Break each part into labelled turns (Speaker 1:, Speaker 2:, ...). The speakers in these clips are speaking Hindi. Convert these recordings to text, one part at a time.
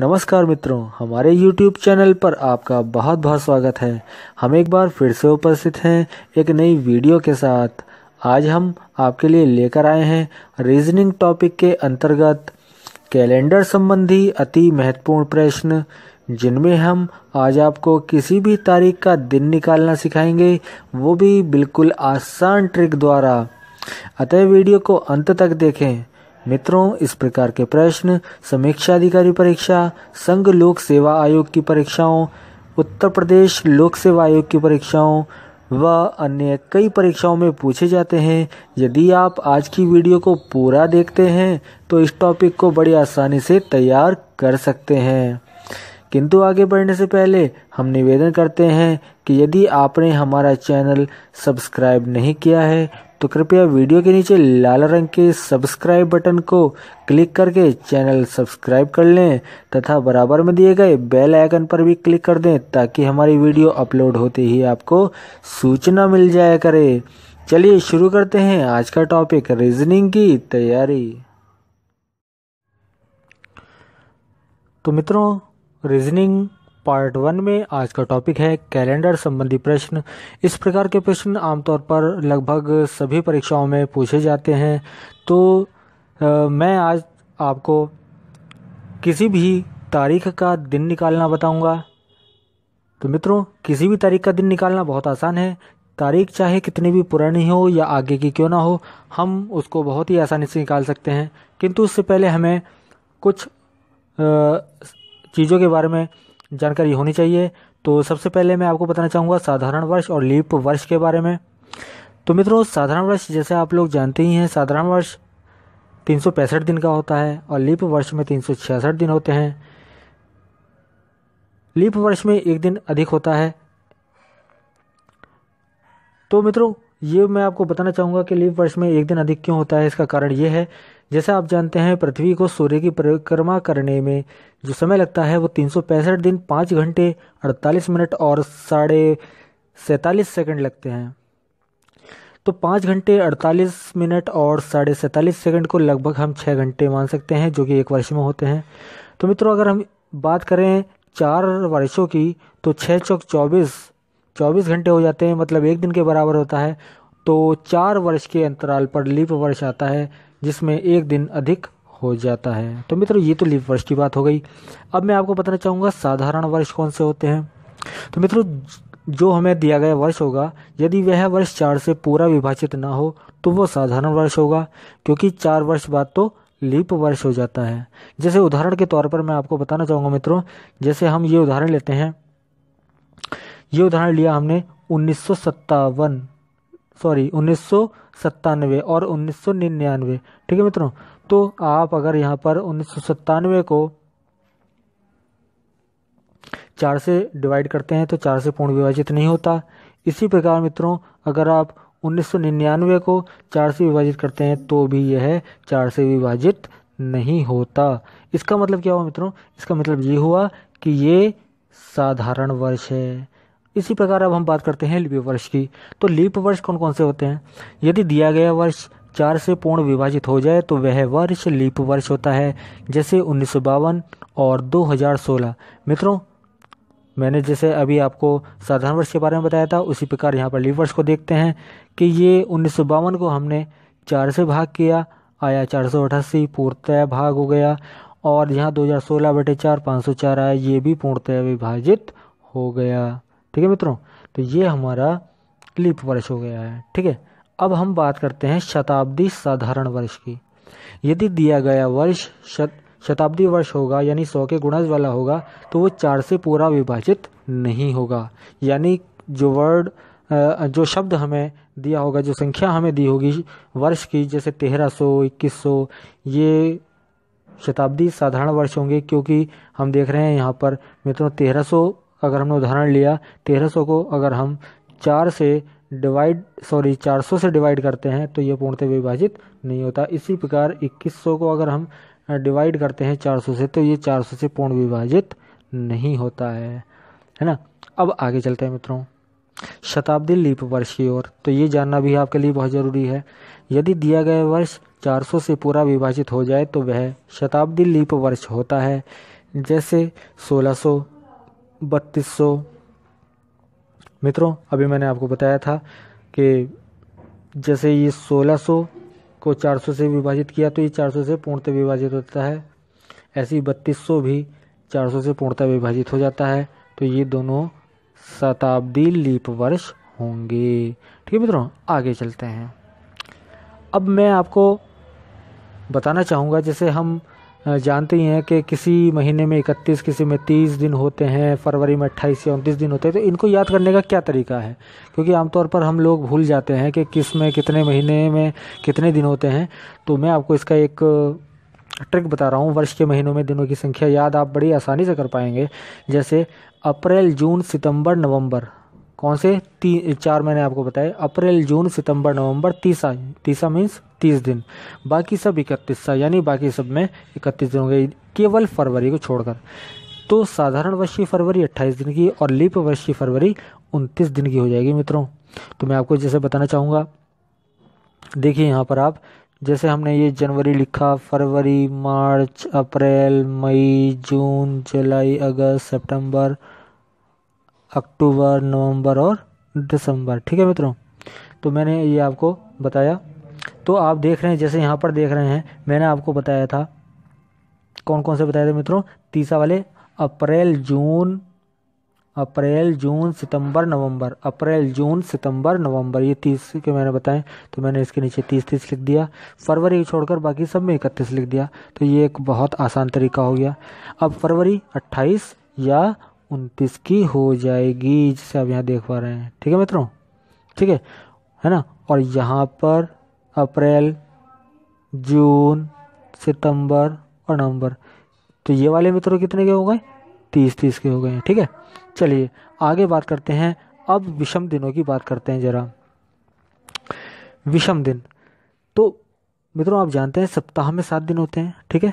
Speaker 1: नमस्कार मित्रों हमारे YouTube चैनल पर आपका बहुत बहुत स्वागत है हम एक बार फिर से उपस्थित हैं एक नई वीडियो के साथ आज हम आपके लिए लेकर आए हैं रीजनिंग टॉपिक के अंतर्गत कैलेंडर संबंधी अति महत्वपूर्ण प्रश्न जिनमें हम आज आपको किसी भी तारीख का दिन निकालना सिखाएंगे वो भी बिल्कुल आसान ट्रिक द्वारा अतः वीडियो को अंत तक देखें मित्रों इस प्रकार के प्रश्न समीक्षा अधिकारी परीक्षा संघ लोक सेवा आयोग की परीक्षाओं उत्तर प्रदेश लोक सेवा आयोग की परीक्षाओं व अन्य कई परीक्षाओं में पूछे जाते हैं यदि आप आज की वीडियो को पूरा देखते हैं तो इस टॉपिक को बड़ी आसानी से तैयार कर सकते हैं किंतु आगे बढ़ने से पहले हम निवेदन करते हैं कि यदि आपने हमारा चैनल सब्सक्राइब नहीं किया है तो कृपया वीडियो के नीचे लाल रंग के सब्सक्राइब बटन को क्लिक करके चैनल सब्सक्राइब कर लें तथा बराबर में दिए गए बेल आइकन पर भी क्लिक कर दें ताकि हमारी वीडियो अपलोड होते ही आपको सूचना मिल जाया करे चलिए शुरू करते हैं आज का टॉपिक रीजनिंग की तैयारी तो मित्रों रीजनिंग पार्ट वन में आज का टॉपिक है कैलेंडर संबंधी प्रश्न इस प्रकार के प्रश्न आमतौर पर लगभग सभी परीक्षाओं में पूछे जाते हैं तो आ, मैं आज आपको किसी भी तारीख का दिन निकालना बताऊंगा तो मित्रों किसी भी तारीख का दिन निकालना बहुत आसान है तारीख चाहे कितनी भी पुरानी हो या आगे की क्यों ना हो हम उसको बहुत ही आसानी से निकाल सकते हैं किंतु उससे पहले हमें कुछ चीज़ों के बारे में जानकारी होनी चाहिए तो सबसे पहले मैं आपको बताना चाहूँगा साधारण वर्ष और लीप वर्ष के बारे में तो मित्रों साधारण वर्ष जैसे आप लोग जानते ही हैं साधारण वर्ष तीन दिन का होता है और लीप वर्ष में तीन दिन होते हैं लीप वर्ष में एक दिन अधिक होता है तो मित्रों ये मैं आपको बताना चाहूँगा कि लीप वर्ष में एक दिन अधिक क्यों होता है इसका कारण ये है जैसा आप जानते हैं पृथ्वी को सूर्य की परिक्रमा करने में जो समय लगता है वो तीन दिन पाँच घंटे अड़तालीस मिनट और साढ़े सैंतालीस सेकेंड लगते हैं तो पाँच घंटे अड़तालीस मिनट और साढ़े सैंतालीस सेकेंड को लगभग हम छः घंटे मान सकते हैं जो कि एक वर्ष में होते हैं तो मित्रों अगर हम बात करें चार वर्षों की तो छः चौक चौबीस चौबीस घंटे हो जाते हैं मतलब एक दिन के बराबर होता है तो चार वर्ष के अंतराल पर लीप वर्ष आता है जिसमें एक दिन अधिक हो जाता है तो मित्रों ये तो लीप वर्ष की बात हो गई अब मैं आपको बताना चाहूँगा साधारण वर्ष कौन से होते हैं तो मित्रों जो हमें दिया गया वर्ष होगा यदि वह वर्ष चार से पूरा विभाजित ना हो तो वह साधारण वर्ष होगा क्योंकि चार वर्ष बाद तो लीप वर्ष हो जाता है जैसे उदाहरण के तौर पर मैं आपको बताना चाहूँगा मित्रों जैसे हम ये उदाहरण लेते हैं ये उदाहरण लिया हमने उन्नीस सॉरी उन्नीस और उन्नीस ठीक है मित्रों तो आप अगर यहाँ पर उन्नीस को चार से डिवाइड करते हैं तो चार से पूर्ण विभाजित नहीं होता इसी प्रकार मित्रों अगर आप उन्नीस को चार से विभाजित करते हैं तो भी यह चार से विभाजित नहीं होता इसका मतलब क्या हुआ मित्रों इसका मतलब ये हुआ कि ये साधारण वर्ष है इसी प्रकार अब हम बात करते हैं लीप वर्ष की तो लीप वर्ष कौन कौन से होते हैं यदि दिया गया वर्ष चार से पूर्ण विभाजित हो जाए तो वह वर्ष लीप वर्ष होता है जैसे उन्नीस और 2016 मित्रों मैंने जैसे अभी आपको साधारण वर्ष के बारे में बताया था उसी प्रकार यहाँ पर लीप वर्ष को देखते हैं कि ये उन्नीस को हमने चार से भाग किया आया चार सौ अठासी पूर्णतया भाग हो गया और यहाँ 2016 बटे चार पाँच सौ चार आया ये भी पूर्णतः विभाजित हो गया ठीक है मित्रों तो ये हमारा लीप वर्ष हो गया है ठीक है अब हम बात करते हैं शताब्दी साधारण वर्ष की यदि दिया गया वर्ष शत शताब्दी वर्ष होगा यानी सौ के गुणज वाला होगा तो वो चार से पूरा विभाजित नहीं होगा यानी जो वर्ड जो शब्द हमें दिया होगा जो संख्या हमें दी होगी वर्ष की जैसे तेरह सौ इक्कीस सौ ये शताब्दी साधारण वर्ष होंगे क्योंकि हम देख रहे हैं यहाँ पर मित्रों तेरह सौ अगर हमने उदाहरण लिया 1300 को अगर हम चार से डिवाइड सॉरी 400 से डिवाइड करते हैं तो ये पूर्णतः विभाजित नहीं होता इसी प्रकार 2100 को अगर हम डिवाइड करते हैं 400 से तो ये 400 से पूर्ण विभाजित नहीं होता है है ना अब आगे चलते हैं मित्रों शताब्दी लीप वर्ष की ओर तो ये जानना भी आपके लिए बहुत ज़रूरी है यदि दिया गया वर्ष 400 से पूरा विभाजित हो जाए तो वह शताब्दी लीप वर्ष होता है जैसे 1600, बत्तीस सौ मित्रों अभी मैंने आपको बताया था कि जैसे ये सोलह सौ को चार सौ से विभाजित किया तो ये चार सौ से पूर्णतः विभाजित होता है ऐसे ही बत्तीस सौ भी चार सौ से पूर्णतः विभाजित हो जाता है तो ये दोनों शताब्दी लीप वर्ष होंगे ठीक है मित्रों आगे चलते हैं अब मैं आपको बताना चाहूँगा जैसे हम जानते ही हैं कि किसी महीने में 31 किसी में 30 दिन होते हैं फरवरी में 28 या उनतीस दिन होते हैं तो इनको याद करने का क्या तरीका है क्योंकि आमतौर पर हम लोग भूल जाते हैं कि किस में कितने महीने में कितने दिन होते हैं तो मैं आपको इसका एक ट्रिक बता रहा हूँ वर्ष के महीनों में दिनों की संख्या याद आप बड़ी आसानी से कर पाएंगे जैसे अप्रैल जून सितंबर नवंबर कौन से तीन चार मैंने आपको बताया अप्रैल जून सितंबर नवंबर तीसा तीसा मीन्स तीस दिन बाकी सब इकतीस सा यानी बाकी सब में इकतीस दिन हो गए केवल फरवरी को छोड़कर तो साधारण वर्षीय फरवरी अट्ठाईस दिन की और लीप वर्षीय फरवरी उनतीस दिन की हो जाएगी मित्रों तो मैं आपको जैसे बताना चाहूँगा देखिए यहाँ पर आप जैसे हमने ये जनवरी लिखा फरवरी मार्च अप्रैल मई जून जुलाई अगस्त सितंबर अक्टूबर नवंबर और दिसंबर ठीक है मित्रों तो मैंने ये आपको बताया तो आप देख रहे हैं जैसे यहाँ पर देख रहे हैं मैंने आपको बताया था कौन कौन से बताए थे मित्रों तीसरा वाले अप्रैल जून अप्रैल जून सितंबर नवंबर अप्रैल जून सितंबर नवंबर ये तीस के मैंने बताएं तो मैंने इसके नीचे तीस तीस लिख दिया फरवरी छोड़कर बाकी सब में इकतीस लिख दिया तो ये एक बहुत आसान तरीका हो गया अब फरवरी अट्ठाईस या उनतीस की हो जाएगी जिसे आप यहाँ देख पा रहे हैं ठीक है मित्रों ठीक है है ना और यहाँ पर अप्रैल जून सितंबर और नवंबर तो ये वाले मित्रों कितने के हो गए तीस तीस के हो गए हैं ठीक है चलिए आगे बात करते हैं अब विषम दिनों की बात करते हैं ज़रा विषम दिन तो मित्रों आप जानते हैं सप्ताह में सात दिन होते हैं ठीक है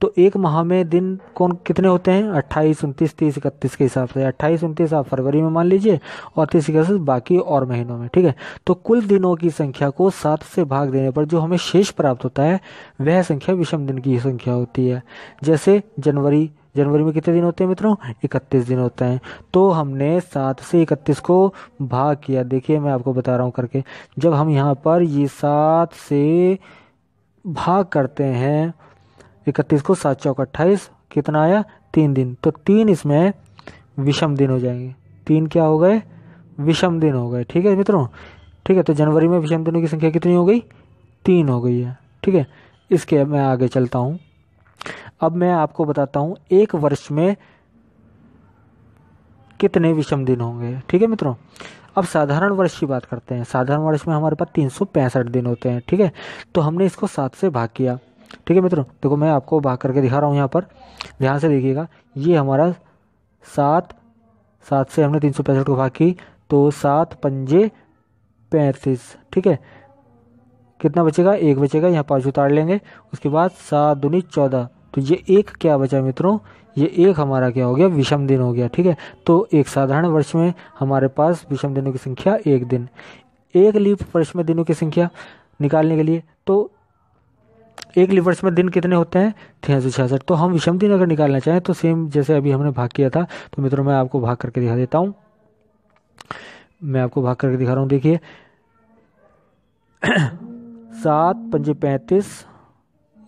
Speaker 1: तो एक माह में दिन कौन कितने होते हैं अट्ठाईस उनतीस तीस इकतीस के हिसाब से अट्ठाईस उनतीस आप फरवरी में मान लीजिए और तीस इकतीस बाकी और महीनों में ठीक है तो कुल दिनों की संख्या को सात से भाग देने पर जो हमें शेष प्राप्त होता है वह संख्या विषम दिन की संख्या होती है जैसे जनवरी जनवरी में कितने दिन होते हैं मित्रों इकतीस दिन होते हैं तो हमने सात से इकतीस को भाग किया देखिए मैं आपको बता रहा हूँ करके जब हम यहाँ पर ये सात से भाग करते हैं इकतीस को सात चौक अट्ठाईस कितना आया तीन दिन तो तीन इसमें विषम दिन हो जाएंगे तीन क्या हो गए विषम दिन हो गए ठीक है मित्रों ठीक है तो जनवरी में विषम दिनों की संख्या कितनी हो गई तीन हो गई है ठीक है इसके मैं आगे चलता हूँ अब मैं आपको बताता हूँ एक वर्ष में कितने विषम दिन होंगे ठीक है मित्रों अब साधारण वर्ष की बात करते हैं साधारण वर्ष में हमारे पास तीन दिन होते हैं ठीक है तो हमने इसको सात से भाग किया ठीक है मित्रों देखो मैं आपको भाग करके दिखा रहा हूँ यहाँ पर ध्यान से देखिएगा ये हमारा सात सात से हमने तीन सौ पैंसठ को भाग की तो सात पंजे पैंतीस ठीक है कितना बचेगा एक बचेगा यहाँ पाँच उतार लेंगे उसके बाद सात दूनी चौदह तो ये एक क्या बचा मित्रों ये एक हमारा क्या हो गया विषम दिन हो गया ठीक है तो एक साधारण वर्ष में हमारे पास विषम दिनों की संख्या एक दिन एक लीप वर्ष में दिनों की संख्या निकालने के लिए तो एक लिवर्स में दिन कितने होते हैं तीन तो हम विषम दिन अगर निकालना चाहें तो सेम जैसे अभी हमने भाग किया था तो मित्रों मैं आपको भाग करके दिखा देता हूँ मैं आपको भाग करके दिखा रहा हूँ देखिए सात पंजे पैंतीस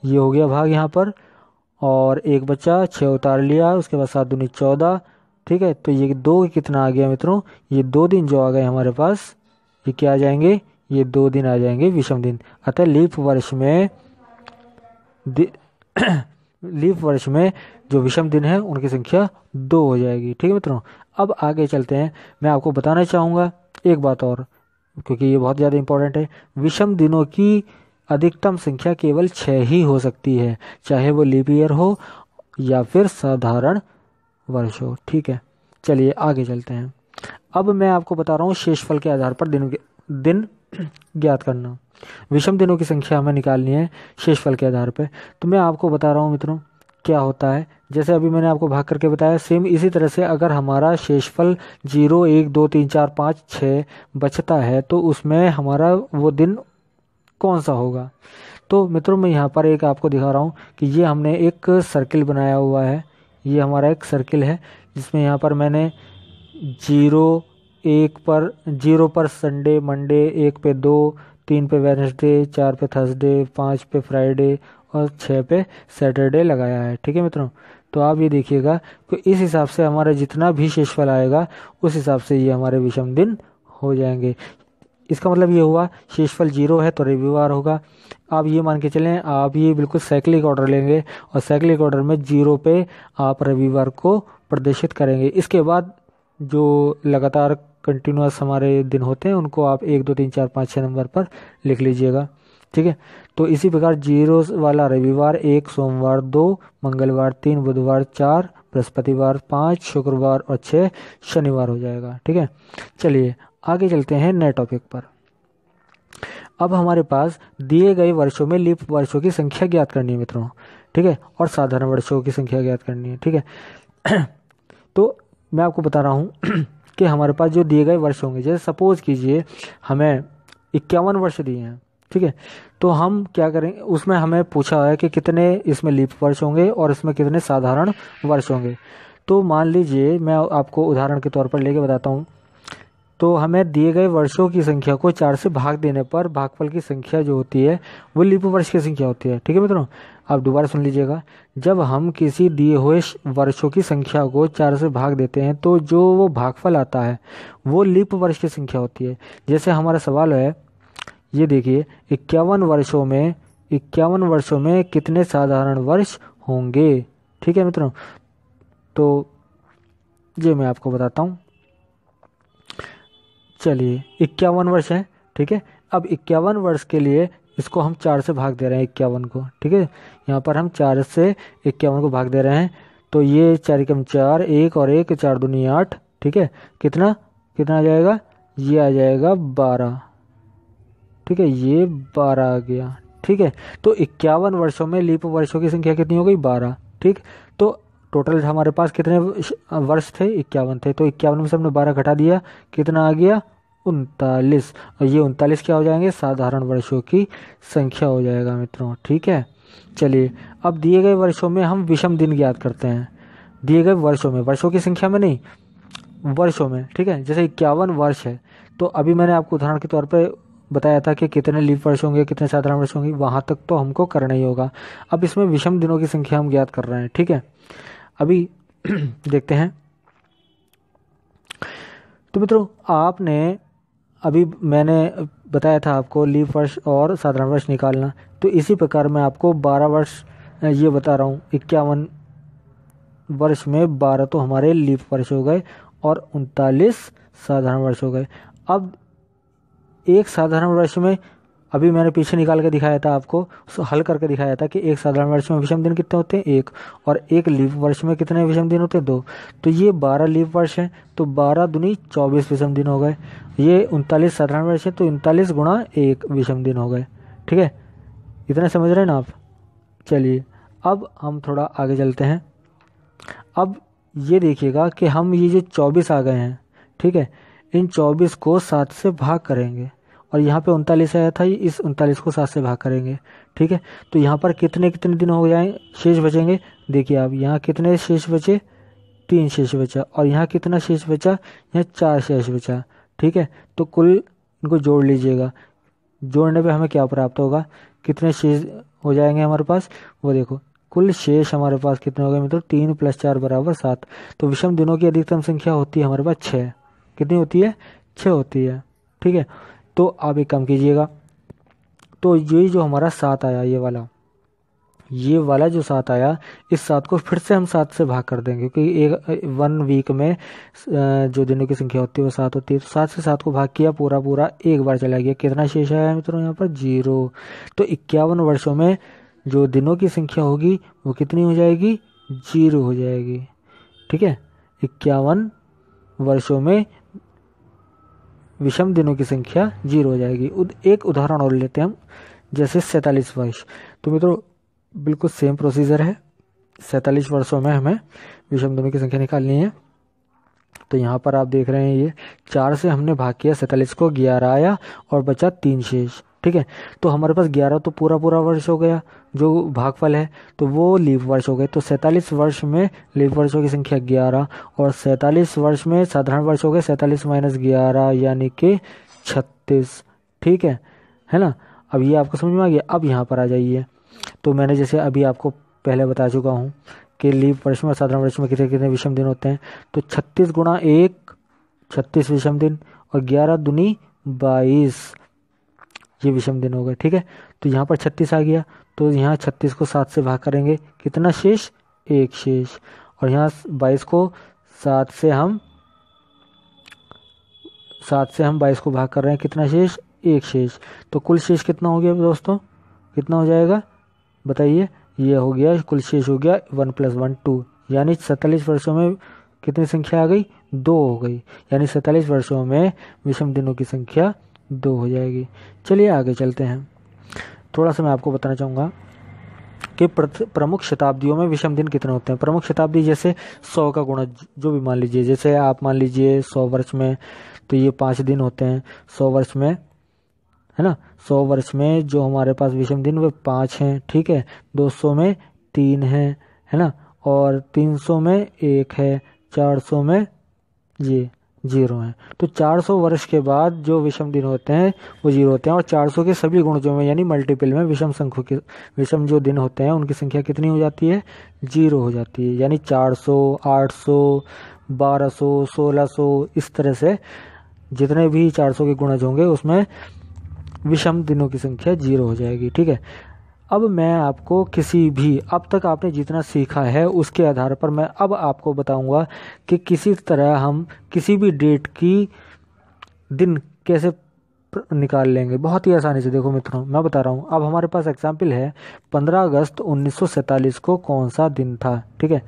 Speaker 1: ये हो गया भाग यहाँ पर और एक बच्चा छः उतार लिया उसके बाद सात दूनी चौदह ठीक है तो ये दो कितना आ गया मित्रों ये दो दिन जो आ गए हमारे पास ये क्या आ जाएंगे ये दो दिन आ जाएंगे विषम दिन अतः लीप वर्ष में लीप वर्ष में जो विषम दिन है उनकी संख्या दो हो जाएगी ठीक है मित्रों अब आगे चलते हैं मैं आपको बताना चाहूँगा एक बात और क्योंकि ये बहुत ज़्यादा इंपॉर्टेंट है विषम दिनों की अधिकतम संख्या केवल छः ही हो सकती है चाहे वो लीप ईयर हो या फिर साधारण वर्ष हो ठीक है चलिए आगे चलते हैं अब मैं आपको बता रहा हूँ शेषफल के आधार पर दिन दिन ज्ञात करना विषम दिनों की संख्या हमें निकालनी है शेषफल के आधार पर तो मैं आपको बता रहा हूँ मित्रों क्या होता है जैसे अभी मैंने आपको भाग करके बताया सेम इसी तरह से अगर हमारा शेषफल जीरो एक दो तीन चार पाँच छः बचता है तो उसमें हमारा वो दिन कौन सा होगा तो मित्रों मैं यहाँ पर एक आपको दिखा रहा हूँ कि ये हमने एक सर्किल बनाया हुआ है ये हमारा एक सर्किल है जिसमें यहाँ पर मैंने जीरो एक पर जीरो पर संडे मंडे एक पे दो तीन पे वेनसडे चार पे थर्सडे पाँच पे फ्राइडे और छः पे सैटरडे लगाया है ठीक है मित्रों तो आप ये देखिएगा कि इस हिसाब से हमारा जितना भी शेषफल आएगा उस हिसाब से ये हमारे विषम दिन हो जाएंगे इसका मतलब ये हुआ शेषफल जीरो है तो रविवार होगा आप ये मान के चलें आप ये बिल्कुल साइकिलिक ऑर्डर लेंगे और साइकिलिक ऑर्डर में जीरो पे आप रविवार को प्रदर्शित करेंगे इसके बाद जो लगातार कंटिन्यूस हमारे दिन होते हैं उनको आप एक दो तीन चार पाँच छः नंबर पर लिख लीजिएगा ठीक है तो इसी प्रकार जीरो वाला रविवार एक सोमवार दो मंगलवार तीन बुधवार चार बृहस्पतिवार पाँच शुक्रवार और छः शनिवार हो जाएगा ठीक है चलिए आगे चलते हैं नए टॉपिक पर अब हमारे पास दिए गए वर्षों में लिप वर्षों की संख्या ज्ञात करनी है मित्रों ठीक है और साधारण वर्षों की संख्या ज्ञात करनी है ठीक है तो मैं आपको बता रहा हूँ कि हमारे पास जो दिए गए वर्ष होंगे जैसे सपोज़ कीजिए हमें इक्यावन वर्ष दिए हैं ठीक है तो हम क्या करें उसमें हमें पूछा है कि कितने इसमें लीप वर्ष होंगे और इसमें कितने साधारण वर्ष होंगे तो मान लीजिए मैं आपको उदाहरण के तौर पर लेके बताता हूँ तो हमें दिए गए वर्षों की संख्या को चार से भाग देने पर भागफल की संख्या जो होती है वो लिप वर्ष की संख्या होती है ठीक है मित्रों आप दोबारा सुन लीजिएगा जब हम किसी दिए हुए वर्षों की संख्या को चार से भाग देते हैं तो जो वो भागफल आता है वो लिप वर्ष की संख्या होती है जैसे हमारा सवाल है ये देखिए इक्यावन वर्षों में इक्यावन वर्षों में कितने साधारण वर्ष होंगे ठीक है मित्रों तो ये मैं आपको बताता हूँ चलिए इक्यावन वर्ष है ठीक है अब इक्यावन वर्ष के लिए इसको हम चार से भाग दे रहे हैं इक्यावन को ठीक है यहाँ पर हम चार से इक्यावन को भाग दे रहे हैं तो ये चार कम चार एक और एक चार दूनी आठ ठीक है कितना कितना आ जाएगा ये आ जाएगा बारह ठीक है ये बारह आ गया ठीक है तो इक्यावन वर्षों में लीप वर्षों की संख्या कितनी हो गई बारह ठीक टोटल हमारे पास कितने वर्ष थे इक्यावन थे तो इक्यावन में से हमने बारह घटा दिया कितना आ गया उनतालीस और ये उनतालीस क्या हो जाएंगे साधारण वर्षों की संख्या हो जाएगा मित्रों ठीक है चलिए अब दिए गए वर्षों में हम विषम दिन ज्ञात करते हैं दिए गए वर्षों में वर्षों की संख्या में नहीं वर्षों में ठीक है जैसे इक्यावन वर्ष है तो अभी मैंने आपको उदाहरण के तौर पर बताया था कि कितने लीप वर्ष होंगे कितने साधारण वर्ष होंगे वहाँ तक तो हमको करना ही होगा अब इसमें विषम दिनों की संख्या हम ज्ञात कर रहे हैं ठीक है अभी देखते हैं तो मित्रों आपने अभी मैंने बताया था आपको लीप वर्ष और साधारण वर्ष निकालना तो इसी प्रकार मैं आपको बारह वर्ष ये बता रहा हूँ इक्यावन वर्ष में बारह तो हमारे लीप वर्ष हो गए और उनतालीस साधारण वर्ष हो गए अब एक साधारण वर्ष में अभी मैंने पीछे निकाल के दिखाया था आपको उसको हल करके दिखाया था कि एक साधारण वर्ष में विषम दिन कितने होते हैं एक और एक लीप वर्ष में कितने विषम दिन होते हैं दो तो ये बारह लीप वर्ष हैं तो बारह दुनी चौबीस विषम दिन हो गए ये उनतालीस साधारण वर्ष है तो उनतालीस गुणा एक विषम दिन हो गए ठीक है इतना समझ रहे हैं ना आप चलिए अब हम थोड़ा आगे चलते हैं अब ये देखिएगा कि हम ये जो चौबीस आ गए हैं ठीक है इन चौबीस को सात से भाग करेंगे और यहाँ पे उनतालीस आया था इस उनतालीस को सात से भाग करेंगे ठीक है तो यहाँ पर कितने कितने दिन हो जाए शेष बचेंगे देखिए आप यहाँ कितने शेष बचे तीन शेष बचा और यहाँ कितना शेष बचा यहाँ चार शेष बचा ठीक है तो कुल इनको जोड़ लीजिएगा जोड़ने पे हमें क्या प्राप्त होगा कितने शेष हो जाएंगे हमारे पास वो देखो कुल शेष हमारे पास कितने हो गए मित्रों तीन प्लस चार बराबर सात तो विषम दिनों की अधिकतम संख्या होती है हमारे पास छः कितनी होती है छः होती है ठीक है तो आप एक कम कीजिएगा तो ये जो हमारा सात आया ये वाला ये वाला जो सात आया इस सात को फिर से हम सात से भाग कर देंगे क्योंकि एक वन वीक में जो दिनों की संख्या होती है वो सात होती है तो सात से सात को भाग किया पूरा पूरा एक बार चला गया कितना शेष आया मित्रों यहाँ पर जीरो तो इक्यावन वर्षों में जो दिनों की संख्या होगी वो कितनी हो जाएगी जीरो हो जाएगी ठीक है इक्यावन वर्षों में विषम दिनों की संख्या जीरो हो जाएगी उद, एक उदाहरण और लेते हैं हम जैसे सैंतालीस वर्ष तो मित्रों बिल्कुल सेम प्रोसीजर है सैंतालीस वर्षों में हमें विषम दिनों की संख्या निकालनी है तो यहाँ पर आप देख रहे हैं ये चार से हमने भाग किया सैतालीस को ग्यारह आया और बचा तीन शेष ठीक है तो हमारे पास ग्यारह तो पूरा पूरा वर्ष हो गया जो भागफल है तो वो लीव वर्ष हो गए तो सैंतालीस वर्ष में लीव वर्षों की संख्या ग्यारह और सैंतालीस वर्ष में साधारण वर्ष हो गए सैंतालीस माइनस ग्यारह यानी कि छत्तीस ठीक है है ना अब ये आपको समझ में आ गया अब यहाँ पर आ जाइए तो मैंने जैसे अभी आपको पहले बता चुका हूँ कि लीव वर्ष में साधारण वर्ष में कितने कितने विषम दिन होते हैं तो छत्तीस गुणा एक छत्तीस विषम दिन और ग्यारह दुनी बाईस ये विषम दिन हो गए ठीक है तो यहाँ पर छत्तीस आ गया तो यहाँ छत्तीस को सात से भाग करेंगे कितना शेष एक शेष और यहाँ बाईस को सात से हम सात से हम बाईस को भाग कर रहे हैं कितना शेष एक शेष तो कुल शेष कितना हो गया दोस्तों कितना हो जाएगा बताइए ये हो गया कुल शेष हो गया वन प्लस वन टू यानी सैतालीस वर्षों में कितनी संख्या आ गई दो हो गई यानी सैतालीस वर्षों में विषम दिनों की संख्या दो हो जाएगी चलिए आगे चलते हैं थोड़ा सा मैं आपको बताना चाहूँगा कि प्रमुख शताब्दियों में विषम दिन कितने होते हैं प्रमुख शताब्दी जैसे सौ का गुणा जो भी मान लीजिए जैसे आप मान लीजिए सौ वर्ष में तो ये पाँच दिन होते हैं सौ वर्ष में है ना सौ वर्ष में जो हमारे पास विषम दिन वे पाँच हैं ठीक है दो सौ में तीन है है ना और तीन सौ में एक है चार सौ में ये जीरो हैं तो 400 वर्ष के बाद जो विषम दिन होते हैं वो जीरो होते हैं और 400 के सभी गुण जो यानी मल्टीपल में विषम संख्या के विषम जो दिन होते हैं उनकी संख्या कितनी हो जाती है जीरो हो जाती है यानी 400, 800, 1200, 1600 इस तरह से जितने भी 400 के गुणज होंगे उसमें विषम दिनों की संख्या जीरो हो जाएगी ठीक है अब मैं आपको किसी भी अब तक आपने जितना सीखा है उसके आधार पर मैं अब आपको बताऊंगा कि किसी तरह हम किसी भी डेट की दिन कैसे निकाल लेंगे बहुत ही आसानी से देखो मित्रों मैं बता रहा हूँ अब हमारे पास एग्जाम्पल है पंद्रह अगस्त उन्नीस को कौन सा दिन था ठीक है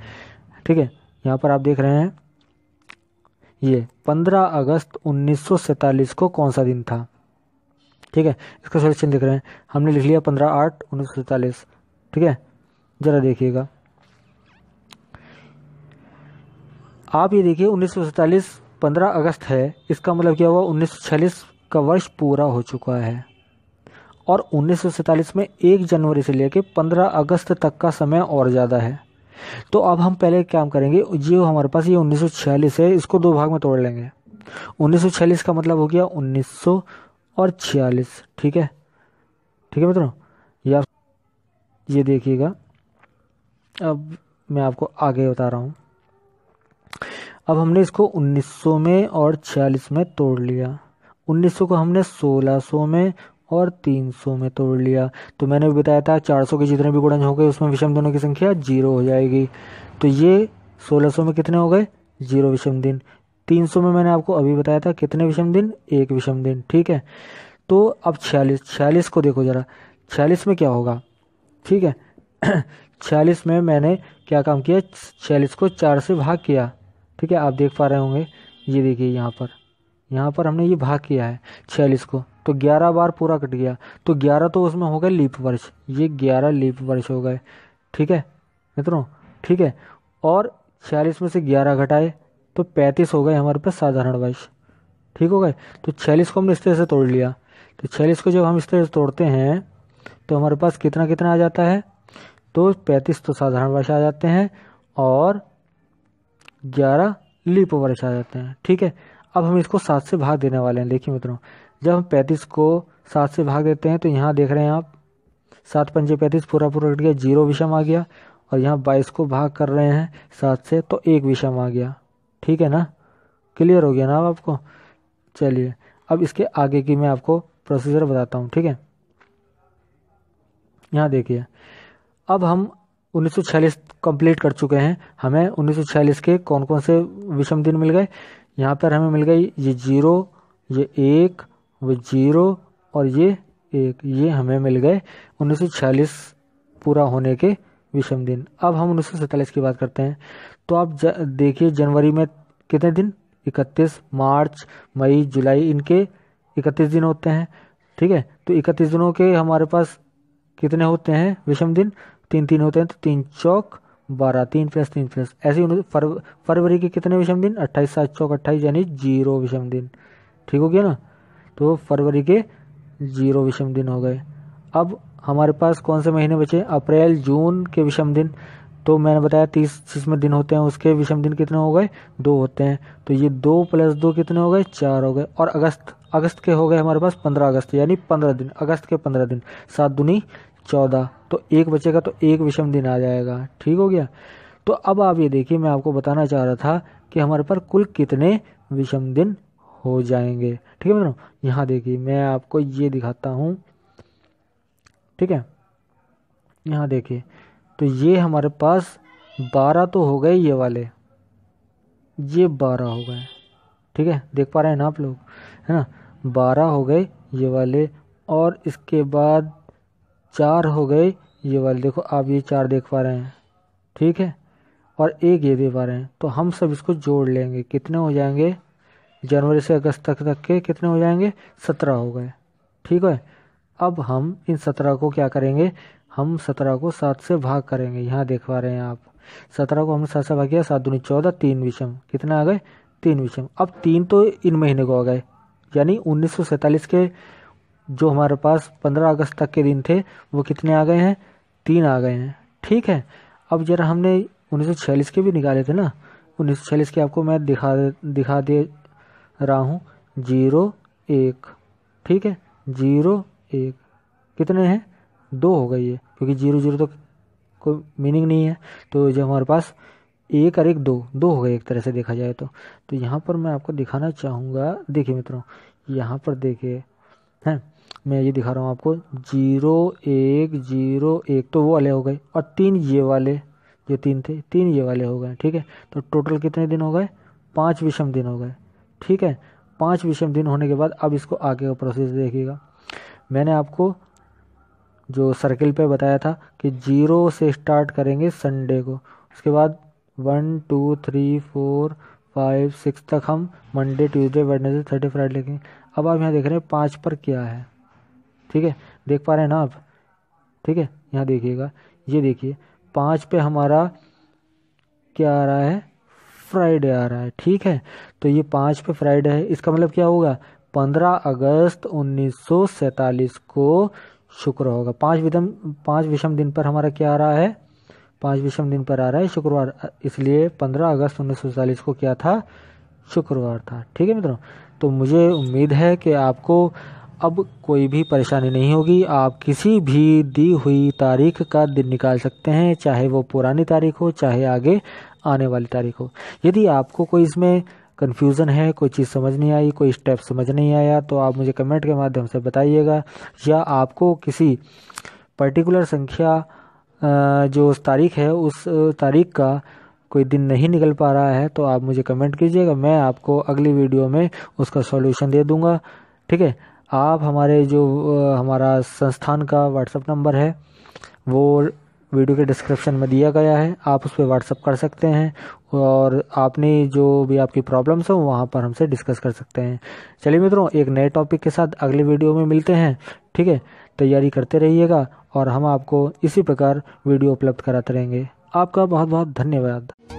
Speaker 1: ठीक है यहाँ पर आप देख रहे हैं ये पंद्रह अगस्त उन्नीस को कौन सा दिन था ठीक है इसका सोल्यूशन देख रहे हैं हमने लिख लिया पंद्रह आठ उन्नीस सौ सैतालीस ठीक है ज़रा देखिएगा आप ये देखिए उन्नीस सौ सैतालीस पंद्रह अगस्त है इसका मतलब क्या हुआ उन्नीस सौ छियालीस का वर्ष पूरा हो चुका है और उन्नीस सौ सैतालीस में एक जनवरी से लेकर पंद्रह अगस्त तक का समय और ज़्यादा है तो अब हम पहले काम करेंगे जो हमारे पास ये उन्नीस सौ छियालीस है इसको दो भाग में तोड़ लेंगे उन्नीस सौ छियालीस का मतलब हो गया उन्नीस सौ और छियालीस ठीक है ठीक है मित्रों ये ये देखिएगा अब मैं आपको आगे बता रहा हूँ अब हमने इसको 1900 में और 46 में तोड़ लिया 1900 को हमने 1600 में और 300 में तोड़ लिया तो मैंने भी बताया था 400 के जितने भी गुणज हो गए उसमें विषम दिनों की संख्या जीरो हो जाएगी तो ये 1600 में कितने हो गए जीरो विषम दिन तीन सौ में मैंने आपको अभी बताया था कितने विषम दिन एक विषम दिन ठीक है तो अब छियालीस छियालीस को देखो ज़रा छियालीस में क्या होगा ठीक है छियालीस में मैंने क्या काम किया छियालीस को चार से भाग किया ठीक है आप देख पा रहे होंगे ये देखिए यहाँ पर यहाँ पर हमने ये भाग किया है छियालीस को तो ग्यारह बार पूरा कट गया तो ग्यारह तो उसमें हो गए लीप वर्ष ये ग्यारह लीप वर्ष हो गए ठीक है मित्रों ठीक है और छियालीस में से ग्यारह घटाए तो पैंतीस हो गए हमारे पास साधारण वाइज ठीक हो गए तो छियालीस को हमने इस तरह से तोड़ लिया तो छियालीस को जब हम इस तरह से तोड़ते हैं तो हमारे पास कितना कितना आ जाता है तो पैंतीस तो साधारण वर्ष आ जाते हैं और ग्यारह लीप वर्ष आ जाते हैं ठीक है अब हम इसको सात से भाग देने वाले हैं देखिए मित्रों जब हम पैंतीस को सात से भाग देते हैं तो यहाँ देख रहे हैं आप सात पंजे पैंतीस पूरा पूरा कट गया जीरो विषम आ गया और यहाँ बाईस को भाग कर रहे हैं सात से तो एक विषम आ गया ठीक है ना क्लियर हो गया ना आपको चलिए अब इसके आगे की मैं आपको प्रोसीजर बताता हूँ ठीक है यहाँ देखिए अब हम 1946 कंप्लीट कर चुके हैं हमें 1946 के कौन कौन से विषम दिन मिल गए यहाँ पर हमें मिल गई ये जीरो ये एक वो जीरो और ये एक ये हमें मिल गए 1946 पूरा होने के विषम दिन अब हम उन्नीस की बात करते हैं तो आप देखिए जनवरी में कितने दिन इकतीस मार्च मई जुलाई इनके इकतीस दिन होते हैं ठीक है तो इकतीस दिनों के हमारे पास कितने होते हैं विषम दिन तीन तीन होते हैं तो तीन चौक बारह तीन प्लस तीन प्लस ऐसे फरवरी के कितने विषम दिन अट्ठाईस सात चौक अट्ठाईस यानी जीरो विषम दिन ठीक हो गया ना तो फरवरी के जीरो विषम दिन हो गए अब हमारे पास कौन से महीने बचे अप्रैल जून के विषम दिन तो मैंने बताया तीस जिसमें दिन होते हैं उसके विषम दिन कितने हो गए दो होते हैं तो ये दो प्लस दो कितने हो गए चार हो गए और अगस्त अगस्त के हो गए हमारे पास पंद्रह अगस्त यानी पंद्रह दिन अगस्त के पंद्रह दिन सात दुनी चौदह तो एक बचेगा तो एक विषम दिन आ जाएगा ठीक हो गया तो अब आप ये देखिए मैं आपको बताना चाह रहा था कि हमारे पर कुल कितने विषम दिन हो जाएंगे ठीक है मित्रों यहाँ देखिए मैं आपको ये दिखाता हूँ ठीक है यहाँ देखिए तो ये हमारे पास बारह तो हो गए ये वाले ये बारह हो गए ठीक है देख पा रहे हैं ना आप लोग है ना बारह हो गए ये वाले और इसके बाद चार हो गए ये वाले देखो आप ये चार देख पा रहे हैं ठीक है और एक ये दे पा रहे हैं तो हम सब इसको जोड़ लेंगे कितने हो जाएंगे जनवरी से अगस्त तक तक के कितने हो जाएंगे सत्रह हो गए ठीक है अब हम इन सत्रह को क्या करेंगे हम सत्रह को सात से भाग करेंगे यहाँ देख पा रहे हैं आप सत्रह को हमने सात से भाग किया सात दूनी चौदह तीन विषम कितना आ गए तीन विषम अब तीन तो इन महीने को आ गए यानी उन्नीस के जो हमारे पास पंद्रह अगस्त तक के दिन थे वो कितने आ गए हैं तीन आ गए हैं ठीक है अब जरा हमने उन्नीस के भी निकाले थे ना 1946 के आपको मैं दिखा दिखा दे रहा हूँ जीरो एक ठीक है जीरो एक कितने हैं दो होगा ये क्योंकि जीरो जीरो तो कोई मीनिंग नहीं है तो जब हमारे पास एक और एक दो दो हो गए एक तरह से देखा जाए तो तो यहाँ पर मैं आपको दिखाना चाहूँगा देखिए मित्रों यहाँ पर देखिए हैं मैं ये दिखा रहा हूँ आपको जीरो एक जीरो एक तो वो वाले हो गए और तीन ये वाले जो तीन थे तीन ये वाले हो गए ठीक है तो टोटल कितने दिन हो गए पाँच विषम दिन हो गए ठीक है पाँच विषम दिन होने के बाद अब इसको आगे का प्रोसेस देखिएगा मैंने आपको जो सर्किल पे बताया था कि जीरो से स्टार्ट करेंगे संडे को उसके बाद one two three four five six तक हम Monday Tuesday Wednesday Thursday Friday लेंगे अब आप यहाँ देख रहे हैं पाँच पर क्या है ठीक है देख पा रहे हैं ना आप ठीक है यहाँ देखिएगा ये देखिए पाँच पे हमारा क्या आ रहा है फ्राइडे आ रहा है ठीक है तो ये पाँच पे फ्राइडे है इसका मतलब क्या होगा पंद्रह अगस्त उन्नीस को शुक्र होगा पांच विधम पांच विषम दिन पर हमारा क्या आ रहा है पांच विषम दिन पर आ रहा है शुक्रवार इसलिए पंद्रह अगस्त उन्नीस को क्या था शुक्रवार था ठीक है मित्रों तो मुझे उम्मीद है कि आपको अब कोई भी परेशानी नहीं होगी आप किसी भी दी हुई तारीख का दिन निकाल सकते हैं चाहे वो पुरानी तारीख हो चाहे आगे आने वाली तारीख हो यदि आपको कोई इसमें कन्फ्यूज़न है कोई चीज़ समझ नहीं आई कोई स्टेप समझ नहीं आया तो आप मुझे कमेंट के माध्यम से बताइएगा या आपको किसी पर्टिकुलर संख्या जो उस तारीख है उस तारीख का कोई दिन नहीं निकल पा रहा है तो आप मुझे कमेंट कीजिएगा मैं आपको अगली वीडियो में उसका सॉल्यूशन दे दूंगा ठीक है आप हमारे जो हमारा संस्थान का व्हाट्सअप नंबर है वो वीडियो के डिस्क्रिप्शन में दिया गया है आप उस पर व्हाट्सअप कर सकते हैं और आपने जो भी आपकी प्रॉब्लम्स हो वहाँ पर हमसे डिस्कस कर सकते हैं चलिए मित्रों एक नए टॉपिक के साथ अगले वीडियो में मिलते हैं ठीक है तैयारी करते रहिएगा और हम आपको इसी प्रकार वीडियो उपलब्ध कराते रहेंगे आपका बहुत बहुत धन्यवाद